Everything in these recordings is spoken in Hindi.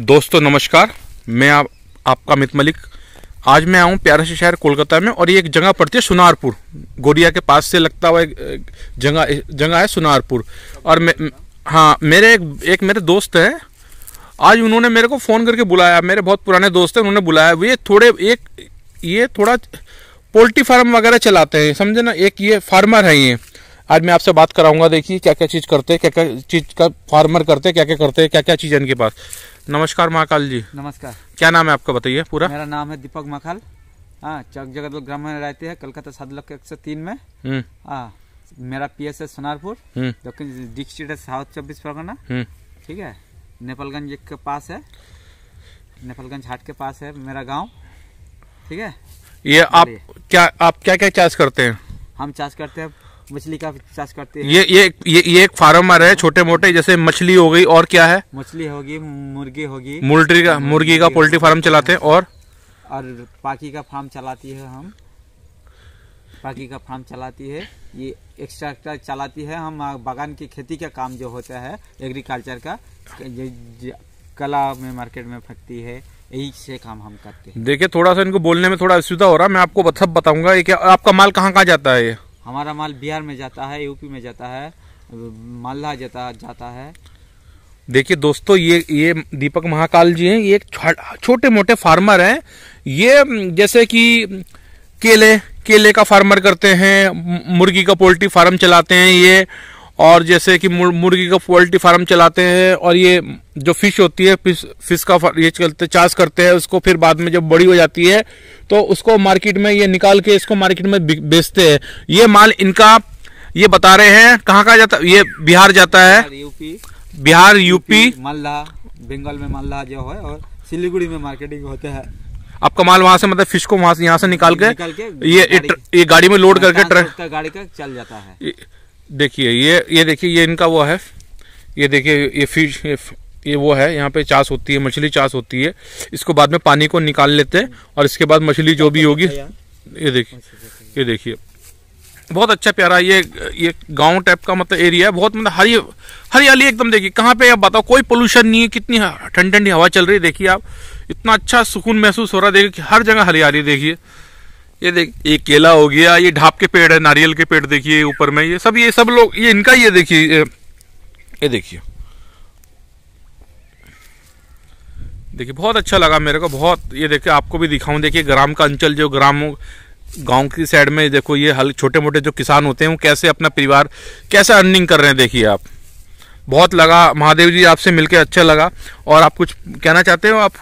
दोस्तों नमस्कार मैं आप आपका अमित मलिक आज मैं आऊँ प्यारा से शहर कोलकाता में और ये एक जगह पड़ती है सुनारपुर गोरिया के पास से लगता हुआ एक जगह जगह है सुनारपुर और मैं हाँ मेरे एक एक मेरे दोस्त हैं आज उन्होंने मेरे को फ़ोन करके बुलाया मेरे बहुत पुराने दोस्त हैं उन्होंने बुलाया ये थोड़े एक ये थोड़ा पोल्ट्री फार्म वगैरह चलाते हैं समझे ना एक ये फार्मर है ये आज मैं आपसे बात कराऊंगा देखिए क्या क्या चीज़ करते हैं क्या क्या चीज़ का फार्मर करते हैं क्या क्या करते हैं क्या क्या चीज़ है इनके पास नमस्कार महाकाल जी नमस्कार क्या नाम है आपका बताइए पूरा मेरा नाम है दीपक महाकाल हाँ चक जगत ग्राम में रहते हैं कलकत्ता सात लाख एक सौ तीन में आ, हम्म। हाँ, मेरा पी एस है सोनारपुर हम्म। डिस्ट्रिक्ट है साउथ चौबीस परगना हम्म। ठीक है नेपालगंज के पास है नेपालगंज हाट के पास है मेरा गाँव ठीक है ये आप क्या आप क्या क्या चार्ज करते हैं हम चार्ज करते हैं मछली का चाष करते हैं ये ये ये, ये एक फार्मर है छोटे मोटे जैसे मछली हो गई और क्या है मछली होगी मुर्गी होगी मुर्गी का मुर्गी का पोल्ट्री फार्म चलाते हैं और और पाकी का फार्म चलाती है हम पाकी का फार्म चलाती है ये एक्स्ट्रा एक्स्ट्रा चलाती है हम बागान की खेती का काम जो होता है एग्रीकल्चर का कला में मार्केट में फटती है यही से काम हम करते हैं देखिए थोड़ा सा इनको बोलने में थोड़ा असुविधा हो रहा है मैं आपको सब बताऊंगा ये क्या आपका माल कहाँ कहाँ जाता है ये हमारा माल बिहार में जाता है यूपी में जाता है मालदा जाता जाता है देखिए दोस्तों ये ये दीपक महाकाल जी हैं ये एक छोटे मोटे फार्मर हैं ये जैसे कि केले केले का फार्मर करते हैं मुर्गी का पोल्ट्री फार्म चलाते हैं ये और जैसे कि मुर्गी का पोल्ट्री फार्म चलाते हैं और ये जो फिश होती है फिश फिश का ये चलते चार्ज करते हैं उसको फिर बाद में जब बड़ी हो जाती है तो उसको मार्केट में ये निकाल के इसको मार्केट में बेचते हैं ये माल इनका ये बता रहे हैं कहाँ कहाँ जाता ये बिहार जाता है यूपी बिहार यूपी मालदा बंगाल में मालदा जो है और सिलीगुड़ी में मार्केटिंग होते हैं आपका माल वहाँ से मतलब फिश को वहाँ से यहाँ से निकाल के, निकाल के ये गाड़ी, ये गाड़ी में लोड हाँ, करके ट्रक गाड़ी का चल जाता है देखिए ये ये देखिए ये इनका वो है ये देखिए ये फिश ये, ये वो है यहाँ पे चास होती है मछली चास होती है इसको बाद में पानी को निकाल लेते हैं और इसके बाद मछली जो भी होगी ये देखिए ये देखिए बहुत अच्छा प्यारा ये ये गांव टाइप का मतलब एरिया है बहुत मतलब हरी हरियाली एकदम देखिए कहाँ पे आप बताओ कोई पोल्यूशन नहीं है कितनी ठंडी ठंडी हवा चल रही है देखिए आप इतना अच्छा सुकून महसूस हो रहा है देखिए हर जगह हरियाली देखिए ये देख ये केला हो गया ये ढाप के पेड़ है नारियल के पेड़ देखिए ऊपर में ये सब ये सब लोग ये इनका ये देखिए ये देखिए देखिए बहुत अच्छा लगा मेरे को बहुत ये देखिए आपको भी दिखाऊं देखिए ग्राम का अंचल जो ग्राम गांव की साइड में देखो ये हल छोटे मोटे जो किसान होते हैं वो कैसे अपना परिवार कैसे अर्निंग कर रहे हैं देखिए आप बहुत लगा महादेव जी आपसे मिलकर अच्छा लगा और आप कुछ कहना चाहते हो आप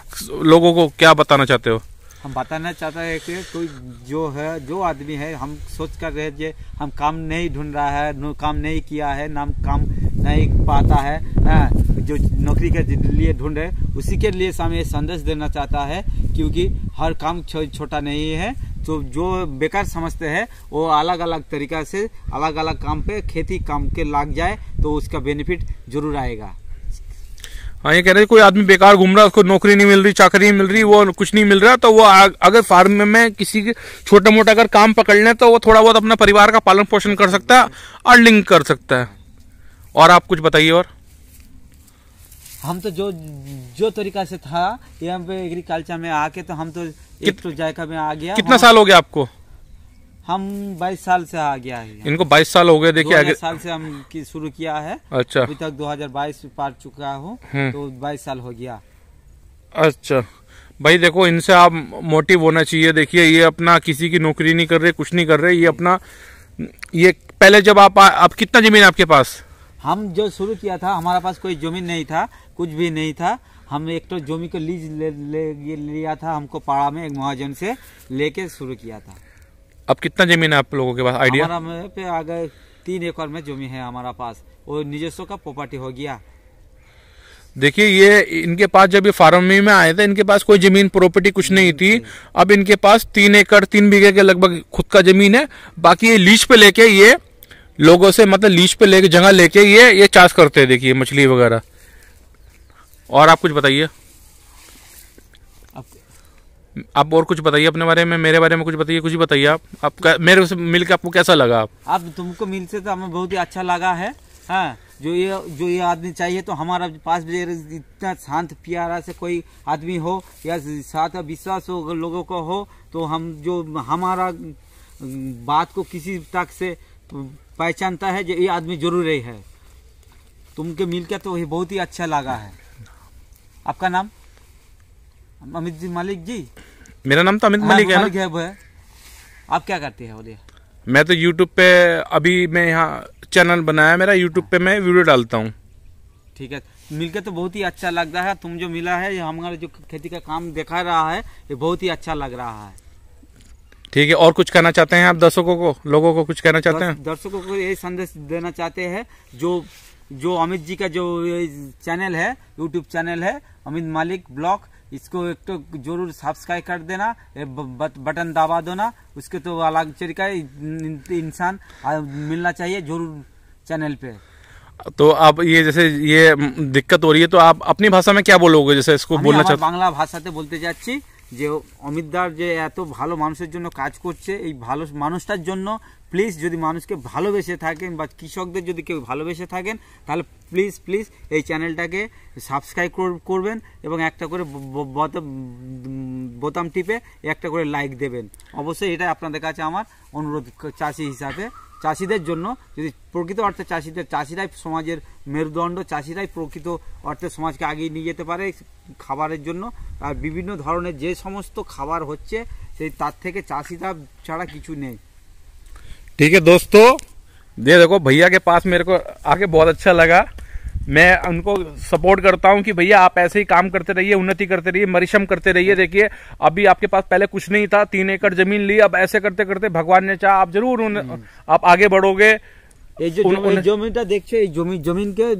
लोगों को क्या बताना चाहते हो हम बताना चाहता है कि कोई जो है जो आदमी है हम सोच कर रहे थे हम काम नहीं ढूंढ रहा है काम नहीं किया है नाम काम नहीं पाता है आ, हाँ, जो नौकरी के लिए ढूंढ रहे उसी के लिए हमें संदेश देना चाहता है क्योंकि हर काम छो, छोटा नहीं है तो जो बेकार समझते हैं वो अलग अलग तरीका से अलग अलग काम पे खेती काम के लाग जाए तो उसका बेनिफिट जरूर आएगा हाँ ये कह रहे कोई आदमी बेकार घूम रहा है उसको नौकरी नहीं मिल रही चाकरी नहीं मिल रही वो कुछ नहीं मिल रहा तो वो अगर फार्म में किसी छोटा मोटा अगर काम पकड़ लें तो वो थोड़ा बहुत अपना परिवार का पालन पोषण कर सकता है अर्निंग कर सकता है और आप कुछ बताइए और हम तो जो जो तरीका से था यहाँ पे एग्रीकल्चर में आके तो हम तो एक तो जायका में आ गया कितना साल हो गया आपको हम 22 साल से आ गया है इनको 22 साल हो गए देखिए आगे साल से हम की शुरू किया है अच्छा अभी तक 2022 पार चुका हूँ हम्म। तो 22 साल हो गया अच्छा भाई देखो इनसे आप मोटिव होना चाहिए देखिए ये अपना किसी की नौकरी नहीं कर रहे कुछ नहीं कर रहे ये अपना ये पहले जब आप आ, आप कितना जमीन आपके पास हम जो शुरू किया था हमारा पास कोई जमीन नहीं था कुछ भी नहीं था हम एक तो जमीन को लीज ले, ले, ले लिया था हमको पाड़ा में एक महाजन से लेके शुरू किया था अब कितना जमीन है आप लोगों के पास आइडिया पे आ गए तीन एकड़ में जमीन है हमारा पास वो निजस्व का प्रॉपर्टी हो गया देखिए ये इनके पास जब ये फार्मी में आए थे इनके पास कोई जमीन प्रॉपर्टी कुछ नहीं थी अब इनके पास तीन एकड़ तीन बीघे के लगभग खुद का जमीन है बाकी ये लीज पे लेके ये लोगों से मतलब लीज पे लेके जगह लेके ये ये चार्ज करते हैं देखिए मछली वगैरह और आप कुछ बताइए आप और कुछ बताइए अपने बारे में मेरे बारे में कुछ बताइए कुछ बताइए आप आपका मेरे से मिलकर आपको कैसा लगा आप, आप तुमको मिल से तो हमें बहुत ही अच्छा लगा है हाँ जो ये जो ये आदमी चाहिए तो हमारा पास इतना शांत प्यारा से कोई आदमी हो या साथ विश्वास हो लोगों को हो तो हम जो हमारा बात को किसी तक से पहचानता है जो ये आदमी जरूर है तुमके मिलकर तो ये बहुत ही अच्छा लगा है आपका नाम अमित जी मालिक जी मेरा नाम तो अमित हाँ, मलिक है ना है आप क्या करते हैं बोलिए मैं तो यूट्यूब पे अभी मैं यहाँ चैनल बनाया मेरा यूट्यूब पे मैं वीडियो डालता हूँ ठीक है मिलकर तो बहुत ही अच्छा लग रहा है तुम जो मिला है हमारे जो खेती का काम दिखा रहा है ये बहुत ही अच्छा लग रहा है ठीक है और कुछ कहना चाहते हैं आप दर्शकों को लोगों को कुछ कहना चाहते हैं दर्शकों को यही संदेश देना चाहते हैं जो जो अमित जी का जो चैनल है यूट्यूब चैनल है अमित मालिक ब्लॉग इसको एक तो जरूर सब्सक्राइब कर देना बटन दबा दो ना उसके तो अलग तरीका इंसान मिलना चाहिए जरूर चैनल पे तो आप ये जैसे ये दिक्कत हो रही है तो आप अपनी भाषा में क्या बोलोगे जैसे इसको बोलना चाहते बांग्ला भाषा से बोलते যে অমিতদার যে এত ভালো মানুষের জন্য কাজ করছে এই ভালো মানুষটার জন্য প্লিজ যদি মানুষকে ভালোবেসে থাকেন বা কৃষকদের যদি কেউ ভালোবেসে থাকেন তাহলে প্লিজ প্লিজ এই চ্যানেলটাকে সাবস্ক্রাইব করবেন এবং একটা করে বোতাম টিপে একটা করে লাইক দেবেন অবশ্যই এটা আপনাদের কাছে আমার অনুরোধ চাষি হিসাবে চাষিদের জন্য যদি প্রকৃত অর্থে চাষিদের চাষিরাই সমাজের মেরুদণ্ড চাষিরাই প্রকৃত অর্থে সমাজকে আগিয়ে নিয়ে যেতে পারে খাবারের জন্য আর বিভিন্ন ধরনের যে সমস্ত খাবার হচ্ছে সেই তার থেকে চাষিরা ছাড়া কিছু নেই ठीक है दोस्तों ये देखो भैया के पास मेरे को आके बहुत अच्छा लगा मैं उनको सपोर्ट करता हूं कि भैया आप ऐसे ही काम करते रहिए उन्नति करते रहिए मरिशम करते रहिए हाँ। देखिए अभी आपके पास पहले कुछ नहीं था तीन एकड़ जमीन ली अब ऐसे करते करते भगवान ने चाहा आप जरूर उन, हम्म। आप आगे बढ़ोगे जो जमीन देखिए जमीन के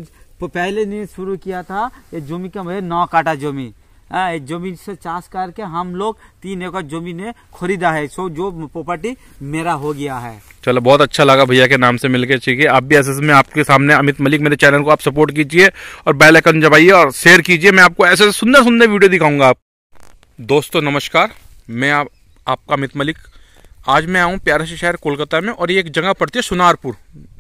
पहले ने शुरू किया था ये जमी का नौ काटा जमीन हाँ, जमीन से चाष करके हम लोग तीन एकड़ जमीन खरीदा है सो जो प्रॉपर्टी मेरा हो गया है चलो बहुत अच्छा लगा भैया के नाम से मिलकर ठीक है आप भी ऐसे में आपके सामने अमित मलिक मेरे चैनल को आप सपोर्ट कीजिए और बेल आइकन जबाइए और शेयर कीजिए मैं आपको ऐसे सुंदर सुंदर वीडियो दिखाऊंगा आप दोस्तों नमस्कार मैं आप, आपका अमित मलिक आज मैं आऊँ प्यारा से शहर कोलकाता में और ये एक जगह पड़ती है सुनारपुर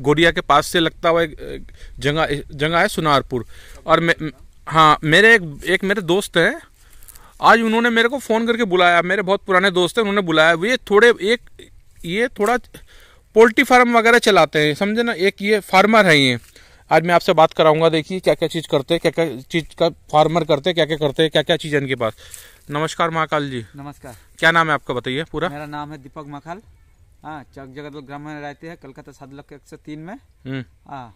गोरिया के पास से लगता हुआ एक जगह जगह है सुनारपुर और मैं हाँ मेरे एक एक मेरे दोस्त हैं आज उन्होंने मेरे को फ़ोन करके बुलाया मेरे बहुत पुराने दोस्त हैं उन्होंने बुलाया ये थोड़े एक ये थोड़ा पोल्ट्री फार्म वगैरह चलाते हैं समझे ना एक ये फार्मर है ये आज मैं आपसे बात कराऊंगा देखिए क्या क्या चीज़ करते हैं क्या क्या चीज़ का फार्मर करते हैं क्या क्या करते हैं क्या क्या चीज़ है इनके पास नमस्कार महाकाल जी नमस्कार क्या नाम है आपका बताइए पूरा मेरा नाम है दीपक महाकाल हाँ चक जगत ग्राम में रहते हैं कलकत्ता सात लाख एक सौ तीन में हम्म। हाँ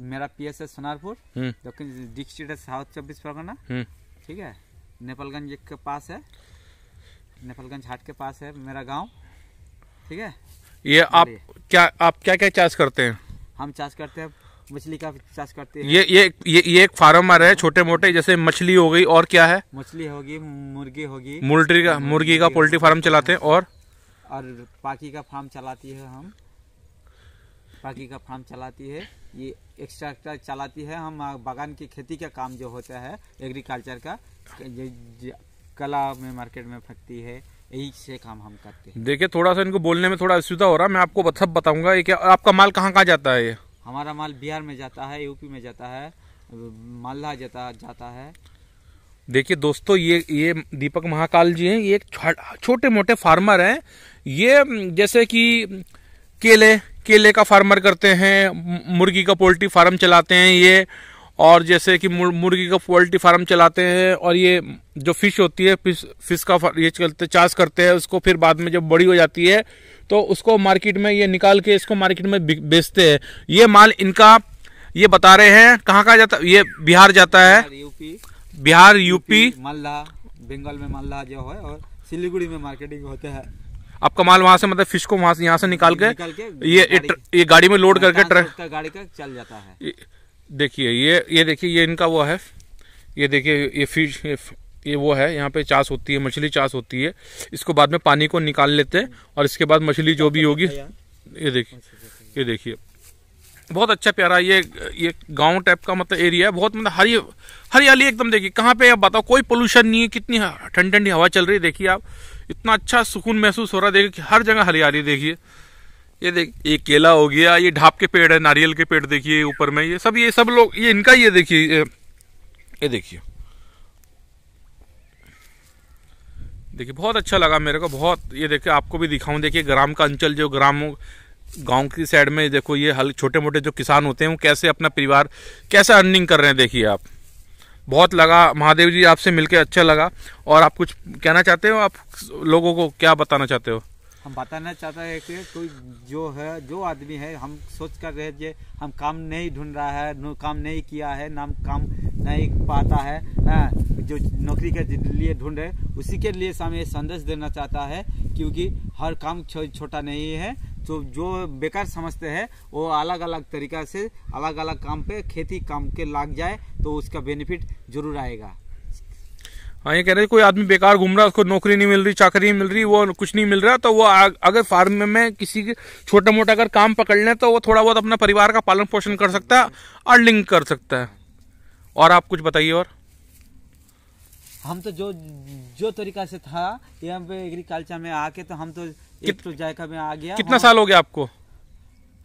मेरा पी एस है सोनारपुर हम्म। दक्षिण डिस्ट्रिक्ट है साउथ चौबीस परगना हम्म। ठीक है नेपालगंज के पास है नेपालगंज हाट के पास है मेरा गांव ठीक है ये आप क्या आप क्या क्या चार्ज करते हैं हम चार्ज करते हैं मछली का चार्ज करते हैं ये ये ये, ये एक फार्म आ रहे हैं छोटे मोटे जैसे मछली हो गई और क्या है मछली होगी मुर्गी होगी मुल्ट्री का मुर्गी का पोल्ट्री फार्म चलाते हैं और और पाकी का फार्म चलाती है हम पाकी का फार्म चलाती है ये एक्स्ट्रा चलाती है हम बागान की खेती का काम जो होता है एग्रीकल्चर का कला में मार्केट में फटती है यही से काम हम करते हैं देखिए थोड़ा सा इनको बोलने में थोड़ा असुविधा हो रहा है मैं आपको सब बताऊंगा कि आपका माल कहाँ कहाँ जाता है ये हमारा माल बिहार में जाता है यूपी में जाता है मालदा जाता जाता है देखिए दोस्तों ये ये दीपक महाकाल जी हैं ये एक छोटे मोटे फार्मर हैं ये जैसे कि केले केले का फार्मर करते हैं मुर्गी का पोल्ट्री फार्म चलाते हैं ये और जैसे कि मुर्गी का पोल्ट्री फार्म चलाते हैं और ये जो फिश होती है फिश फिश का ये चलते चार्ज करते हैं उसको फिर बाद में जब बड़ी हो जाती है तो उसको मार्केट में ये निकाल के इसको मार्केट में बेचते हैं ये माल इनका ये बता रहे हैं कहाँ कहाँ जाता ये बिहार जाता है यूपी बिहार यूपी मालदा बंगाल में मालदा जो है और सिलीगुड़ी में मार्केटिंग होता है आप कमाल वहाँ से मतलब फिश को वहाँ से यहाँ से निकाल के, ये, ये गाड़ी में लोड करके ट्रक गाड़ी का चल जाता है देखिए ये ये देखिए ये इनका वो है ये देखिए ये फिश ये वो है यहाँ पे चास होती है मछली चास होती है इसको बाद में पानी को निकाल लेते हैं और इसके बाद मछली जो भी होगी ये देखिए ये देखिए बहुत अच्छा प्यारा ये ये गांव टाइप का मतलब एरिया है बहुत मतलब हरी हरियाली एकदम देखिए कहाँ पे आप बताओ कोई पोल्यूशन नहीं है कितनी ठंडी ठंडी हवा चल रही है देखिए आप इतना अच्छा सुकून महसूस हो रहा है देखिए कि हर जगह हरियाली देखिए ये देख ये केला हो गया ये ढाप के पेड़ है नारियल के पेड़ देखिए ऊपर में ये सब ये सब लोग ये इनका ये देखिए ये देखिए देखिए बहुत अच्छा लगा मेरे को बहुत ये देखिए आपको भी दिखाऊं देखिए ग्राम का अंचल जो ग्राम गांव की साइड में देखो ये हल छोटे मोटे जो किसान होते हैं वो कैसे अपना परिवार कैसे अर्निंग कर रहे हैं देखिए आप बहुत लगा महादेव जी आपसे मिलके अच्छा लगा और आप कुछ कहना चाहते हो आप लोगों को क्या बताना चाहते हो हम बताना चाहते हैं कि कोई जो है जो आदमी है हम सोच कर रहे जे हम काम नहीं ढूंढ रहा है काम नहीं किया है नाम काम नहीं पाता है हाँ, जो नौकरी के लिए ढूंढ रहे उसी के लिए हमें संदेश देना चाहता है क्योंकि हर काम छोटा नहीं है तो जो बेकार समझते हैं वो अलग अलग तरीका से अलग अलग काम पे खेती काम के लग जाए तो उसका बेनिफिट जरूर आएगा हाँ ये कह रहे हैं कोई आदमी बेकार घूम रहा है उसको नौकरी नहीं मिल रही चाकरी नहीं मिल रही वो कुछ नहीं मिल रहा तो वो अगर फार्म में किसी छोटा मोटा अगर काम पकड़ लें तो वो थोड़ा बहुत अपना परिवार का पालन पोषण कर सकता है अर्निंग कर सकता है और आप कुछ बताइए और हम तो जो जो तरीका से था ये हम एग्रीकल्चर में आके तो हम तो एक तो जायका में आ गया कितना साल हो गया आपको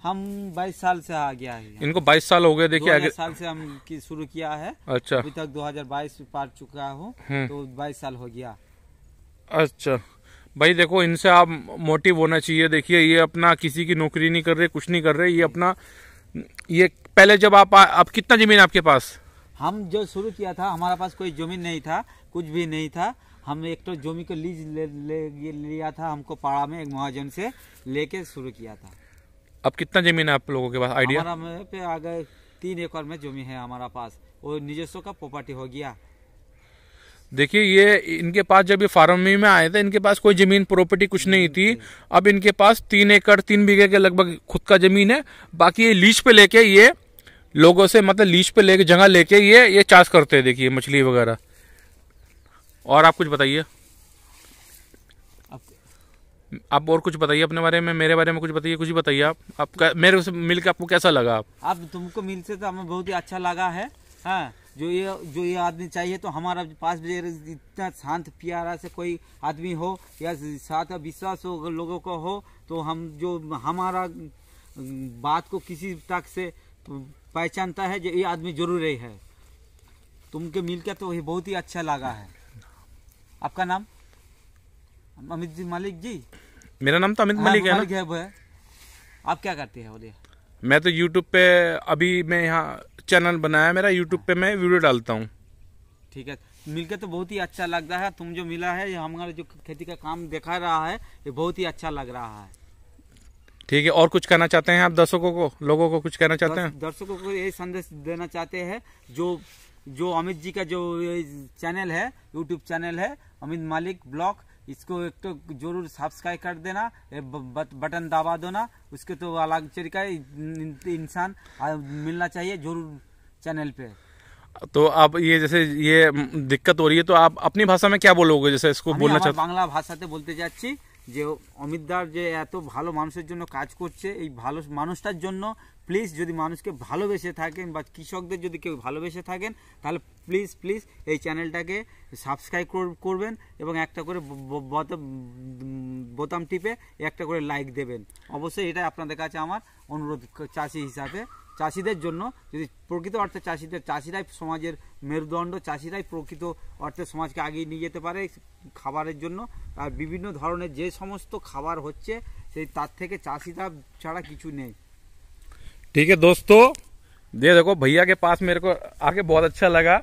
हम 22 साल से आ गया है इनको 22 साल हो गए देखिए अगर साल से हम की शुरू किया है अच्छा अभी तक 2022 पार चुका हूँ हम्म। तो 22 साल हो गया अच्छा भाई देखो इनसे आप मोटिव होना चाहिए देखिए ये अपना किसी की नौकरी नहीं कर रहे कुछ नहीं कर रहे ये अपना ये पहले जब आप आप कितना जमीन आपके पास हम जो शुरू किया था हमारा पास कोई जमीन नहीं था कुछ भी नहीं था हम एक तो जमीन को लीज ले, ले, ले लिया था हमको पाड़ा में एक महाजन से लेके शुरू किया था अब कितना जमीन है आप लोगों के पास आइडिया तीन एकड़ में जमीन है हमारा पास वो निजस्व का प्रॉपर्टी हो गया देखिए ये इनके पास जब ये फार्मी में आए थे इनके पास कोई जमीन प्रॉपर्टी कुछ नहीं थी अब इनके पास तीन एकड़ तीन बीघे के लगभग खुद का जमीन है बाकी ये लीज पे लेके ये लोगों से मतलब लीज पे लेके जगह लेके ये ये चार्ज करते हैं देखिए मछली वगैरह और आप कुछ बताइए आप और कुछ बताइए अपने बारे में मेरे बारे में कुछ बताइए कुछ बताइए आप आपका मेरे से मिलकर आपको कैसा लगा आप आप तुमको मिलते तो हमें बहुत ही अच्छा लगा है हाँ जो ये जो ये आदमी चाहिए तो हमारा पास इतना शांत प्यारा से कोई आदमी हो या साथ विश्वास हो लोगों का हो तो हम जो हमारा बात को किसी तक से पहचानता है जो ये आदमी जरूर है तुमके मिलकर तो ये बहुत ही अच्छा लगा है आपका नाम अमित जी मालिक जी मेरा नाम तो अमित मलिक है ना है आप क्या करते हैं मैं तो यूट्यूब पे अभी मैं यहाँ चैनल बनाया मेरा यूट्यूब पे मैं वीडियो डालता हूँ ठीक है मिलकर तो बहुत ही अच्छा लग रहा है तुम जो मिला है हमारे जो खेती का काम दिखा रहा है ये बहुत ही अच्छा लग रहा है ठीक है और कुछ कहना चाहते हैं आप दर्शकों को लोगों को कुछ कहना चाहते हैं दर्शकों को यही संदेश देना चाहते हैं जो जो अमित जी का जो चैनल है यूट्यूब चैनल है अमित मालिक ब्लॉग इसको एक तो जरूर सब्सक्राइब कर देना बटन दबा दो ना उसके तो अलग तरीका इंसान मिलना चाहिए जरूर चैनल पे तो आप ये जैसे ये दिक्कत हो रही है तो आप अपनी भाषा में क्या बोलोगे जैसे इसको बोलना चाहते बांग्ला भाषा से बोलते যে অমিতদার যে এত ভালো মানুষের জন্য কাজ করছে এই ভালো মানুষটার জন্য প্লিজ যদি মানুষকে ভালোবেসে থাকেন বা কৃষকদের যদি কেউ ভালোবেসে থাকেন তাহলে প্লিজ প্লিজ এই চ্যানেলটাকে সাবস্ক্রাইব করবেন এবং একটা করে বোতাম টিপে একটা করে লাইক দেবেন অবশ্যই এটা আপনাদের কাছে আমার অনুরোধ চাষি হিসাবে চাষিদের জন্য যদি প্রকৃত অর্থে চাষিদের চাষিরাই সমাজের মেরুদণ্ড চাষিরাই প্রকৃত অর্থে সমাজকে আগিয়ে নিয়ে যেতে পারে খাবারের জন্য আর বিভিন্ন ধরনের যে সমস্ত খাবার হচ্ছে সেই তার থেকে চাষিরা ছাড়া কিছু নেই ठीक है दोस्तों दे देखो भैया के पास मेरे को आके बहुत अच्छा लगा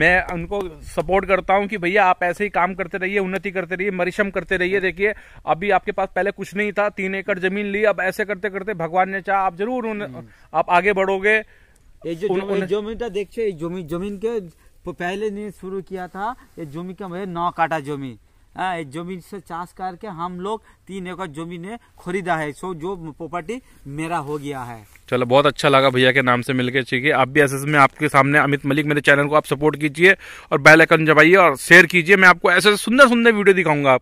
मैं उनको सपोर्ट करता हूं कि भैया आप ऐसे ही काम करते रहिए उन्नति करते रहिए मरिशम करते रहिए देखिए अभी आपके पास पहले कुछ नहीं था तीन एकड़ जमीन ली अब ऐसे करते करते भगवान ने चाहा आप जरूर उन, हम्म। आप आगे बढ़ोगे जो जमीन देखिए जमीन के पहले ने शुरू किया था ये जमी का नौ काटा जमीन हाँ, जमीन से चाষ करके हम लोग तीन एकड़ जमीन खरीदा है सो जो प्रॉपर्टी मेरा हो गया है चलो बहुत अच्छा लगा भैया के नाम से मिलकर ठीक है आप भी ऐसे में आपके सामने अमित मलिक मेरे चैनल को आप सपोर्ट कीजिए और बेल आइकन दबाइए और शेयर कीजिए मैं आपको ऐसे सुंदर सुंदर वीडियो दिखाऊंगा